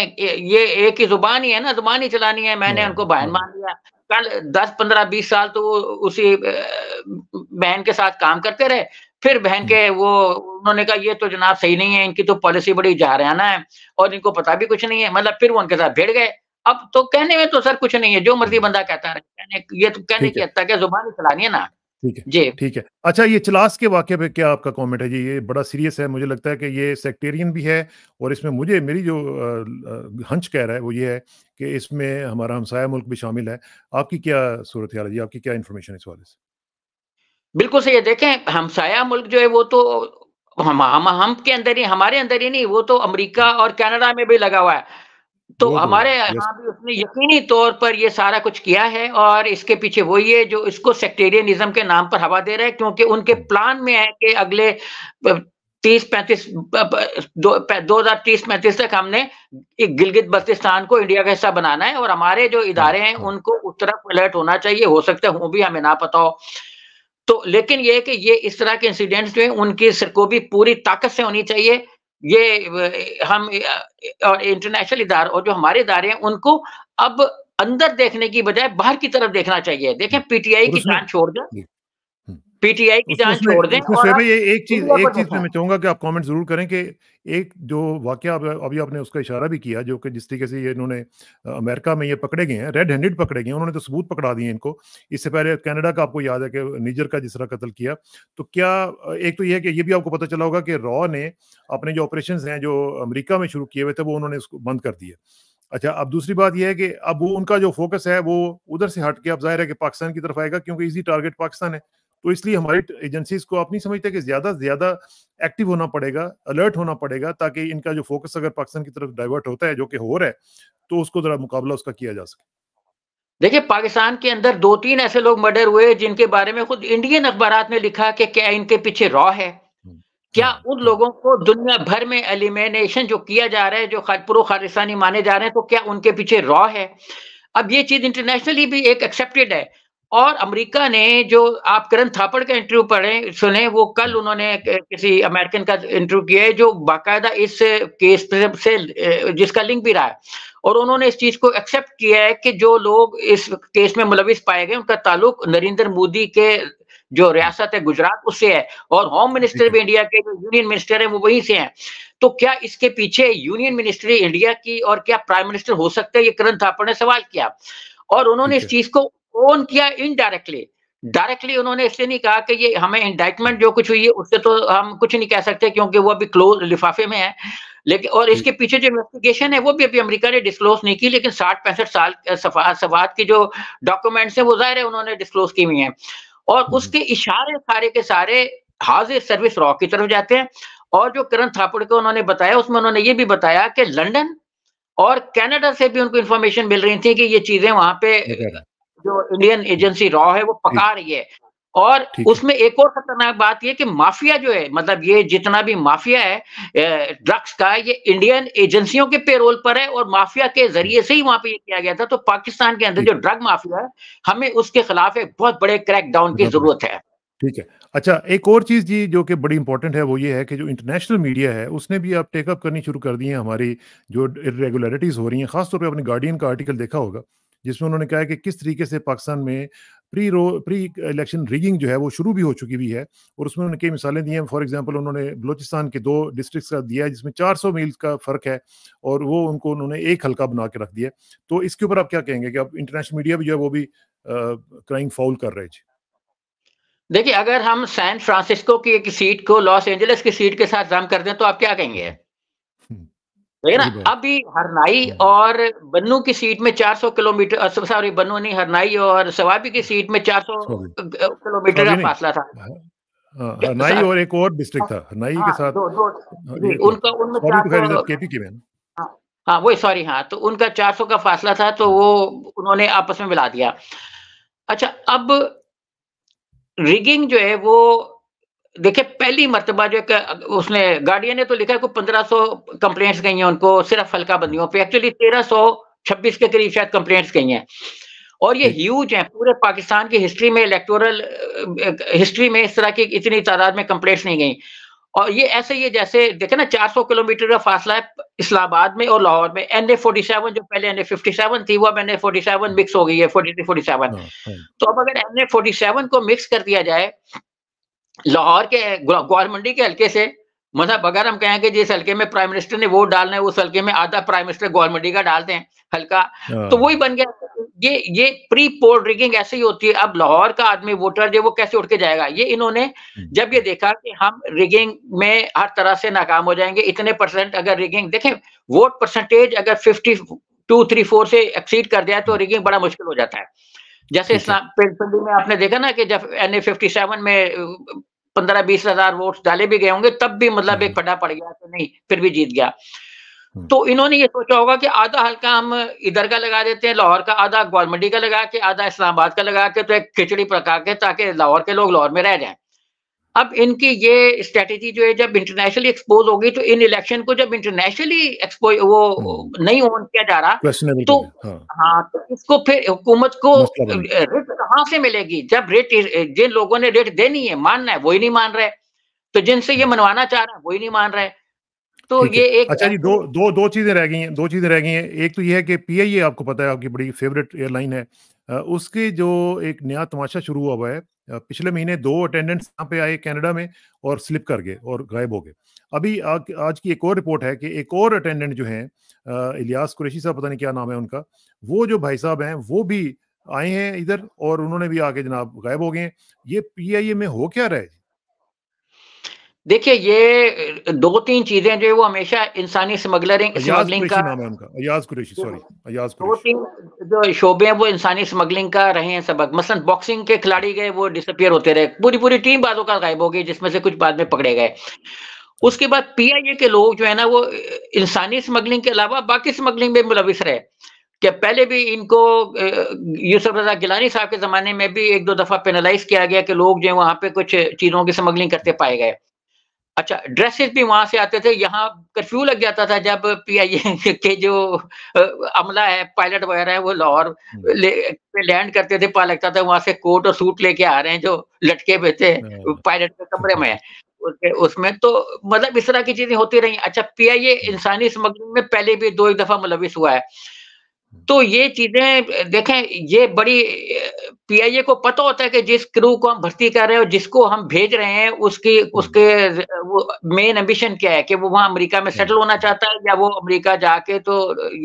ये एक ही जुबान ही है ना जुबान ही चलानी है मैंने हाँ, उनको बहन हाँ। मान लिया कल दस पंद्रह बीस साल तो वो उसी बहन के साथ काम करते रहे फिर बहन के वो उन्होंने कहा ये तो जनाब सही नहीं है इनकी तो पॉलिसी बड़ी जा रहा ना है और इनको पता भी कुछ नहीं है मतलब फिर वो उनके साथ भिड़ गए अब तो कहने में तो सर कुछ नहीं है जो मर्जी बंदा कहता रहे ये तो कहने की हद तक है जुबान ही चलानी है ना ठीक है जी ठीक है अच्छा ये चलास के वाक्य पे क्या आपका कमेंट है जी ये बड़ा सीरियस है मुझे लगता है कि ये सेक्टेरियन भी है और इसमें मुझे मेरी जो हंच कह रहा है वो ये है कि इसमें हमारा हमसाया मुल्क भी शामिल है आपकी क्या सूरत हाल है जी आपकी क्या इन्फॉर्मेशन इस वाले से बिल्कुल सही है देखें हमसाया मुल्क जो है वो तो हम हम हम के अंदर ही हमारे अंदर ही नहीं वो तो अमेरिका और कनाडा में भी लगा हुआ है तो हमारे यहाँ भी उसने यकीनी तौर पर ये सारा कुछ किया है और इसके पीछे वही है जो इसको सेक्टेरियनिज्म के नाम पर हवा दे रहा है क्योंकि उनके हम्म। प्लान में है कि अगले तीस पैंतीस दो हजार तीस पैंतीस तक हमने गिलगित बल्तिस्तान को इंडिया का हिस्सा बनाना है और हमारे जो इदारे हैं हाँ। उनको उस तरफ अलर्ट होना चाहिए हो सकता है वो भी हमें ना पता हो तो लेकिन ये कि ये इस तरह के इंसिडेंट्स जो है उनकी सिर को भी पूरी ताकत से होनी चाहिए ये हम और इंटरनेशनल इधार और जो हमारे इदारे हैं उनको अब अंदर देखने की बजाय बाहर की तरफ देखना चाहिए देखें पीटीआई की जांच छोड़ दें पीटीआई की जांच छोड़ दें और ये एक चीज एक चीज मैं चाहूंगा कि आप कमेंट जरूर करें कि एक जो वाक़ अभी आपने उसका इशारा भी किया जो कि जिस तरीके से ये इन्होंने अमेरिका में ये पकड़े गए हैं रेड हैंडेड पकड़े गए हैं उन्होंने तो सबूत पकड़ा दिए इनको इससे पहले कनाडा का आपको याद है कि निजर का जिस तरह कत्ल किया तो क्या एक तो यह है कि ये भी आपको पता चला होगा कि रॉ ने अपने जो ऑपरेशन हैं जो अमरीका में शुरू किए हुए थे वो उन्होंने उसको बंद कर दिए अच्छा अब दूसरी बात यह है कि अब वो उनका जो फोकस है वो उधर से हट के अब जाहिर है कि पाकिस्तान की तरफ आएगा क्योंकि इजी टारगेट पाकिस्तान है तो इसलिए हमारी एजेंसीज को आप नहीं समझते कि ज्यादा से ज्यादा एक्टिव होना पड़ेगा अलर्ट होना पड़ेगा ताकि इनका जो फोकस अगर पाकिस्तान की तरफ डाइवर्ट होता है जो कि हो रहा है तो उसको जरा मुकाबला उसका किया जा सके देखिए पाकिस्तान के अंदर दो तीन ऐसे लोग मर्डर हुए जिनके बारे में खुद इंडियन अखबार ने लिखा कि क्या इनके पीछे रॉ है हम्म। क्या हम्म। उन हम्म। लोगों को दुनिया भर में एलिमिनेशन जो किया जा रहा है जो पूर्व खालिस्तानी माने जा रहे हैं तो क्या उनके पीछे रॉ है अब ये चीज इंटरनेशनली भी एक एक्सेप्टेड है और अमेरिका ने जो आप करण थापड़ का इंटरव्यू पढ़े सुने वो कल उन्होंने किसी अमेरिकन का इंटरव्यू किया है जो बाकायदा इस केस से जिसका लिंक भी रहा है और उन्होंने इस चीज को एक्सेप्ट किया है कि जो लोग इस केस में मुलविस पाए गए उनका ताल्लुक नरेंद्र मोदी के जो रियासत है गुजरात उससे है और होम मिनिस्टर भी इंडिया के जो यूनियन मिनिस्टर है वो वहीं से हैं तो क्या इसके पीछे यूनियन मिनिस्ट्री इंडिया की और क्या प्राइम मिनिस्टर हो सकते हैं ये करण थापड़ ने सवाल किया और उन्होंने इस चीज को ओन किया इनडायरेक्टली डायरेक्टली उन्होंने इसलिए नहीं कहा कि ये हमें इंडाइटमेंट जो कुछ हुई है उससे तो हम कुछ नहीं कह सकते क्योंकि वो अभी क्लोज लिफाफे में है लेकिन और इसके पीछे जो इन्वेस्टिगेशन है वो भी अभी अमेरिका ने डिस्क्लोज नहीं की लेकिन साठ पैंसठ साल सवाद की जो डॉक्यूमेंट्स है वो जाहिर है उन्होंने डिस्क्लोज की हुई है और उसके इशारे सारे के सारे हाजिर सर्विस रॉ की तरफ जाते हैं और जो करण थापड़ को उन्होंने बताया उसमें उन्होंने ये भी बताया कि लंडन और कनाडा से भी उनको इन्फॉर्मेशन मिल रही थी कि ये चीजें वहां पे जो इंडियन एजेंसी रॉ है वो पका रही है और उसमें एक और खतरनाक बात यह कि माफिया जो है मतलब ये जितना भी माफिया है ड्रग्स का ये इंडियन एजेंसियों के पेरोल पर है और माफिया के जरिए से ही वहां पे ये किया गया था तो पाकिस्तान के अंदर जो ड्रग माफिया है हमें उसके खिलाफ एक बहुत बड़े क्रैकडाउन की जरूरत है ठीक है अच्छा एक और चीज़ जी जो कि बड़ी इंपॉर्टेंट है वो ये है कि जो इंटरनेशनल मीडिया है उसने भी अब टेकअप करनी शुरू कर दी है हमारी जो इरेगुलरिटीज़ हो रही हैं खासतौर पर अपने गार्डियन का आर्टिकल देखा होगा जिसमें उन्होंने कहा कि किस तरीके से पाकिस्तान में प्री रो प्री इलेक्शन रिगिंग जो है वो शुरू भी हो चुकी हुई है और उसमें उन्होंने कई मिसालें दी हैं फॉर एग्जांपल उन्होंने बलूचिस्तान के दो डिस्ट्रिक्ट्स का दिया है जिसमें 400 मील का फ़र्क है और वो उनको उन्होंने एक हल्का बना के रख दिया तो इसके ऊपर आप क्या कहेंगे कि अब इंटरनेशनल मीडिया भी जो है वो भी क्राइंग फाउल कर रहे जी देखिए अगर हम सैन फ्रांसिस्को की एक सीट को लॉस एंजलिस की सीट के साथ जम कर दें तो आप क्या कहेंगे लेकिन अभी हरनाई हाँ। और बन्नू की सीट में 400 किलोमीटर सॉरी बन्नू नहीं हरनाई और सवाबी की सीट में 400 किलोमीटर का फासला था हाँ, हाँ, हरनाई और एक और डिस्ट्रिक्ट था हरनाई के साथ उनका उनमें केपी की हाँ वही सॉरी हाँ तो उनका 400 का फासला था तो वो उन्होंने आपस में मिला दिया अच्छा अब रिगिंग जो है वो देखिए पहली मरतबा जो एक उसने गार्डियन ने तो लिखा है पंद्रह सौ कंप्लेंट्स गई हैं उनको सिर्फ हल्का बंदियों पे एक्चुअली तेरह सौ छब्बीस के करीब शायद कंप्लेंट्स गई हैं और ये ह्यूज हैं पूरे पाकिस्तान की हिस्ट्री में इलेक्टोरल हिस्ट्री में इस तरह की इतनी तादाद में कंप्लेंट्स नहीं गई और ये ऐसे ये जैसे देखे ना 400 किलोमीटर का फासला है इस्लाबाद में और लाहौर में एन ए फोर्टी सेवन जो पहले एन ए फिफ्टी सेवन थी वो अब N A forty seven mix हो गई है फोर्टी थ्री फोर्टी सेवन तो अब अगर एन ए फोर्टी सेवन को मिक्स कर दिया जाए लाहौर के ग्वाल मंडी के हल्के से मतलब अगर हम कहें कि जिस हल्के में प्राइम मिनिस्टर ने वोट डालना है उस हल्के में आधा प्राइम मिनिस्टर मंडी का डालते हैं हल्का तो हाँ। वही बन गया ये ये प्री पोल रिगिंग ऐसे ही होती है अब लाहौर का आदमी वोटर जो वो कैसे उठ के जाएगा ये इन्होंने हम्म। जब ये देखा कि हम रिगिंग में हर तरह से नाकाम हो जाएंगे इतने परसेंट अगर रिगिंग देखें वोट परसेंटेज अगर फिफ्टी टू थ्री फोर से एक्सीड कर जाए तो रिगिंग हम्म। बड़ा मुश्किल हो जाता है जैसे इस्लाम में आपने देखा ना कि जब एन ए फिफ्टी सेवन में पंद्रह बीस हजार वोट डाले भी गए होंगे तब भी मतलब एक फटा हम्म। पड़ गया तो नहीं फिर भी जीत गया हम्म। तो इन्होंने ये सोचा होगा कि आधा हल्का हम इधर का लगा देते हैं लाहौर का आधा ग्वालमंडी का लगा के आधा इस्लामाबाद का लगा के तो एक खिचड़ी पका के ताकि लाहौर के लोग लाहौर में रह जाए अब इनकी ये स्ट्रेटेजी जो है जब इंटरनेशनली एक्सपोज होगी तो इन इलेक्शन को जब इंटरनेशनली एक्सपोज वो हम्म। नहीं ऑन किया जा रहा तो हाँ, हाँ तो इसको फिर हुकूमत को रेट कहाँ से मिलेगी जब रेट जिन लोगों ने रेट देनी है मानना है वही नहीं मान रहे तो जिनसे ये हम्म। मनवाना चाह रहा है वही नहीं मान रहे तो ये एक अच्छा जी दो दो दो चीजें रह गई हैं दो चीजें रह गई हैं एक तो ये है कि पीआईए आपको पता है आपकी बड़ी फेवरेट एयरलाइन है उसके जो एक नया तमाशा शुरू हुआ है पिछले महीने दो अटेंडेंट्स यहाँ पे आए कनाडा में और स्लिप कर गए और गायब हो गए अभी आ, आज की एक और रिपोर्ट है कि एक और अटेंडेंट जो हैं इलियास कुरेशी साहब पता नहीं क्या नाम है उनका वो जो भाई साहब हैं वो भी आए हैं इधर और उन्होंने भी आके जनाब गायब हो गए हैं ये पी में हो क्या रहा है देखिए ये दो तीन चीजें जो है वो हमेशा इंसानी स्मगलरिंग स्मगलिंग का अयाज सॉरी अयाज दो तीन जो शोबे हैं वो इंसानी स्मगलिंग का रहे हैं सबक मसलन बॉक्सिंग के खिलाड़ी गए वो डिसअपियर होते रहे पूरी पूरी टीम बाजों का गायब हो गई जिसमें से कुछ बाद में पकड़े गए उसके बाद पीआईए के लोग जो है ना वो इंसानी स्मगलिंग के अलावा बाकी स्मगलिंग में मुलविस रहे कि पहले भी इनको यूसुफ रजा गिलानी साहब के जमाने में भी एक दो दफा पेनालाइज किया गया कि लोग जो है वहां पे कुछ चीजों की स्मगलिंग करते पाए गए अच्छा ड्रेसेस भी वहां से आते थे यहाँ कर्फ्यू लग जाता था जब पीआईए के जो अमला है पायलट वगैरह है वो लाहौर हम्म। लैंड करते थे पता लगता था वहां से कोट और सूट लेके आ रहे हैं जो लटके हुए थे पायलट हम्म। के कमरे में उसमें तो मतलब इस तरह की चीजें होती रही अच्छा पीआईए इंसानी स्मगलिंग में पहले भी दो एक दफा मुलविस मतलब हुआ है हम्म। तो ये चीजें देखें ये बड़ी पीआईए को पता होता है कि जिस क्रू को हम भर्ती कर रहे हैं और जिसको हम भेज रहे हैं उसकी हम्म। उसके वो मेन एम्बिशन क्या है कि वो वहां अमेरिका में सेटल हम्म। होना चाहता है या वो अमेरिका जाके तो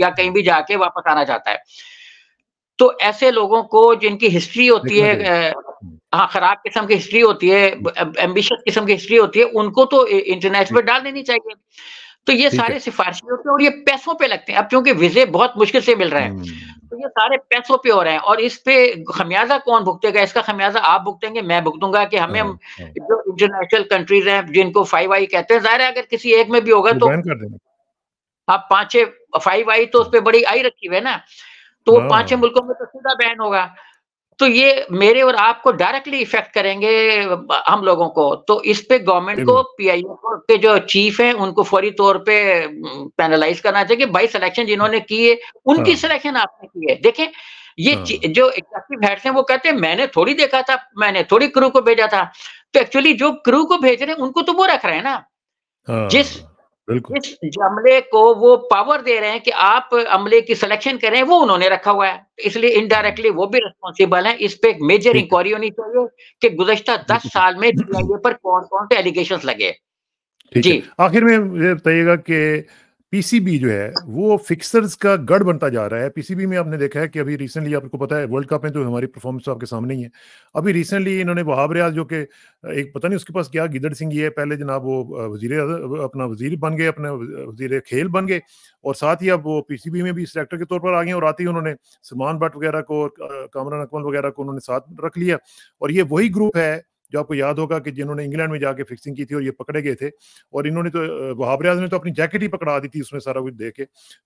या कहीं भी जाके वापस आना चाहता है तो ऐसे लोगों को जिनकी हिस्ट्री होती है हाँ खराब किस्म की हिस्ट्री होती है एम्बिशियस किस्म की हिस्ट्री होती है उनको तो इंटरनेशनल डाल देनी चाहिए तो ये सारे सिफारशी होते हैं और ये पैसों पे लगते हैं अब क्योंकि वीजे बहुत मुश्किल से मिल रहे हैं हम्म। तो ये सारे पैसों पे हो रहे हैं और इस पे खमियाजा कौन भुगतेगा इसका खमियाजा आप भुगतेंगे मैं भुगतूंगा कि हमें हाँ, हाँ। जो इंटरनेशनल कंट्रीज हैं जिनको फाइव आई कहते हैं जाहिर है अगर किसी एक में भी होगा तो आप पांच फाइव आई तो हाँ। उस पर बड़ी आई रखी हुई है ना तो वो पांच छह मुल्कों में तो सीधा बैन होगा तो ये मेरे और आपको डायरेक्टली इफेक्ट करेंगे हम लोगों को तो इस पे गवर्नमेंट को पीआईओ के जो चीफ हैं उनको फौरी तौर पे पेनलाइज करना चाहिए कि भाई सिलेक्शन जिन्होंने की है उनकी हाँ। सिलेक्शन आपने की है देखें ये हाँ। जो एग्जेक्टिव हेड्स हैं वो कहते हैं मैंने थोड़ी देखा था मैंने थोड़ी क्रू को भेजा था तो एक्चुअली जो क्रू को भेज रहे हैं उनको तो वो रख रहे हैं ना हाँ। जिस इस अमले को वो पावर दे रहे हैं कि आप अमले की सिलेक्शन करें वो उन्होंने रखा हुआ है इसलिए इनडायरेक्टली वो भी रिस्पॉन्सिबल है इस पे एक मेजर इंक्वायरी होनी चाहिए कि गुजश्ता दस साल में पर कौन कौन से एलिगेशन लगे जी आखिर में बताइएगा कि पीसीबी जो है वो फिक्सर्स का गढ़ बनता जा रहा है पीसीबी में आपने देखा है कि अभी रिसेंटली आपको पता है वर्ल्ड कप में तो हमारी परफॉर्मेंस तो आपके सामने ही है अभी रिसेंटली इन्होंने वहाब रियाज जो कि एक पता नहीं उसके पास क्या गिदड़ सिंह है पहले जनाब वो वजीर अपना वजीर बन गए अपने वजीर खेल बन गए और साथ ही अब वो पीसीबी में भी सिलेक्टर के तौर पर आ गए और आते ही उन्होंने सलमान भट्ट वगैरह को और कामरान अकमल वगैरह को उन्होंने साथ रख लिया और ये वही ग्रुप है जो आपको याद होगा कि जिन्होंने इंग्लैंड में जाके फिक्सिंग की थी और ये पकड़े गए थे और इन्होंने तो वहाब रियाज ने तो अपनी जैकेट ही पकड़ा दी थी उसमें सारा कुछ देख के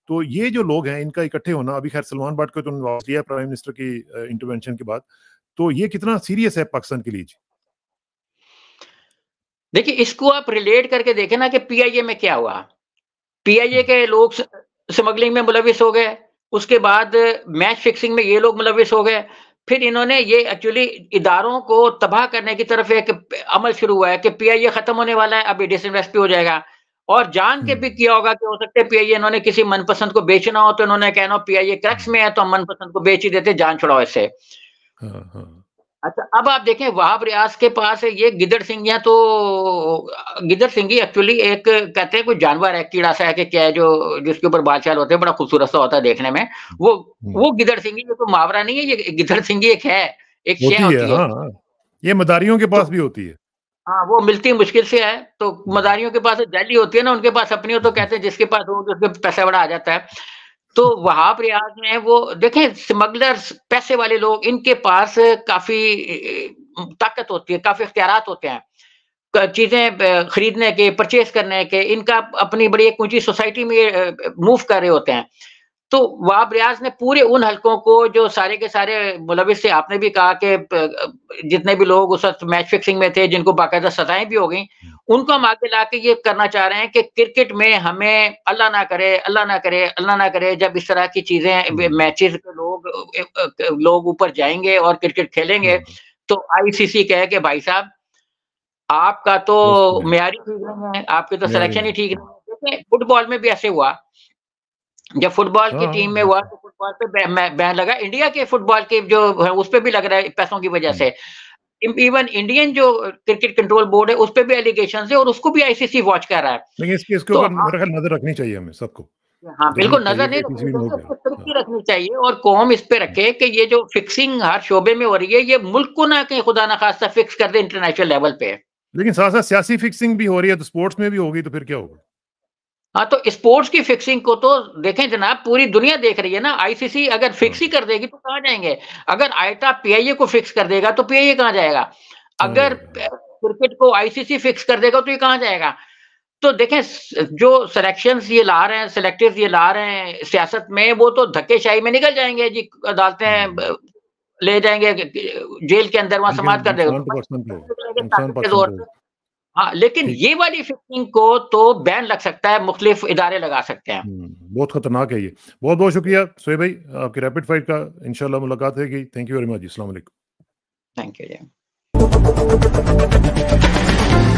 तो ये जो लोग हैं इनका इकट्ठे होना अभी खैर सलमान भट्ट को तो वापस लिया प्राइम मिनिस्टर की इंटरवेंशन के बाद तो ये कितना सीरियस है पाकिस्तान के लिए जी देखिए इसको आप रिलेट करके देखे ना कि पीआईए में क्या हुआ पीआईए हम्म। के लोग स्मगलिंग में मुलविस हो गए उसके बाद मैच फिक्सिंग में ये लोग मुलविस हो गए फिर इन्होंने ये एक्चुअली इदारों को तबाह करने की तरफ एक अमल शुरू हुआ है कि पी e खत्म होने वाला है अभी डिसइन्वेस्ट भी हो जाएगा और जान के हम्म। भी किया होगा कि हो सकते पी आई इन्होंने किसी मनपसंद को बेचना हो तो इन्होंने कहना पी ए e क्रक्स में है तो हम मनपसंद को बेच ही देते जान छुड़ाओ इससे हाँ, हाँ। अच्छा अब आप देखें वहाब रियाज के पास ये गिदड़ सिंह या तो गिदड़ सिंह ही एक्चुअली एक कहते हैं कोई जानवर है कीड़ा सा है कि क्या है जो जिसके ऊपर बादशाह होते हैं बड़ा खूबसूरत सा होता है देखने में वो हम्म। वो गिदड़ सिंह ये तो मुहावरा नहीं है ये गिदड़ सिंह एक है एक होती, होती है, है। हाँ, ये मदारियों के तो पास तो, भी होती है हाँ वो मिलती मुश्किल से है तो हम्म। मदारियों के पास जैली होती है ना उनके पास अपनी हो तो कहते हैं जिसके पास हो उसके पैसा बड़ा आ जाता है तो वहां रियाज में वो देखें स्मगलर्स पैसे वाले लोग इनके पास काफी ताकत होती है काफी अख्तियार होते हैं चीजें खरीदने के परचेज करने के इनका अपनी बड़ी एक ऊंची सोसाइटी में मूव कर रहे होते हैं तो वाब रियाज ने पूरे उन हलकों को जो सारे के सारे मुलविस थे आपने भी कहा कि जितने भी लोग उस वक्त मैच फिक्सिंग में थे जिनको बाकायदा सताएं भी हो गई हम्म। उनको हम आगे ला के ये करना चाह रहे हैं कि क्रिकेट में हमें अल्लाह ना करे अल्लाह ना करे अल्लाह ना करे जब इस तरह की चीजें हम्म। मैचेस लोग लोग ऊपर जाएंगे और क्रिकेट खेलेंगे हम्म। तो आईसीसी कहे कि भाई साहब आपका तो मैारी ठीक नहीं है आपके तो सिलेक्शन ही ठीक नहीं है फुटबॉल में भी ऐसे हुआ जब फुटबॉल की हाँ। टीम में वर्ल्ड तो फुटबॉल पे बैन लगा इंडिया के फुटबॉल के जो है उस पर भी लग रहा है पैसों की वजह हम्म। से इवन इंडियन जो क्रिकेट कंट्रोल बोर्ड है उस पर भी एलिगेशन है और उसको भी आईसीसी वॉच कर रहा है लेकिन इसके इसके तो ऊपर तो नजर रखनी चाहिए हमें सबको हाँ बिल्कुल नजर नहीं रखनी रखनी चाहिए और कौम इस पे हाँ। रखे कि ये जो फिक्सिंग हर शोबे में हो रही है ये मुल्क को ना कहीं खुदा ना खासा फिक्स कर दे इंटरनेशनल लेवल पे लेकिन साथ साथ सियासी फिक्सिंग भी हो रही है तो स्पोर्ट्स में भी होगी तो फिर क्या होगा हाँ तो स्पोर्ट्स की फिक्सिंग को तो देखें जनाब पूरी दुनिया देख रही है ना आईसीसी अगर फिक्स ही हाँ। कर देगी तो कहाँ जाएंगे अगर आयटा पीआईए को फिक्स कर देगा तो पीआईए कहाँ जाएगा अगर क्रिकेट को आईसीसी फिक्स कर देगा तो ये कहाँ जाएगा तो देखें जो सिलेक्शन ये ला रहे हैं सिलेक्टिव ये ला रहे हैं सियासत में वो तो धक्केशाही में निकल जाएंगे जी अदालतें हाँ। ले जाएंगे जेल के अंदर वहां समाप्त कर देगा हाँ, लेकिन ये वाली फिक्सिंग को तो बैन लग सकता है मुख्तलिफ इदारे लगा सकते हैं हम्म, बहुत खतरनाक है ये बहुत बहुत शुक्रिया सोए भाई आपकी रैपिड फाइट का इनशाला मुलाकात है thank you very much Islam thank you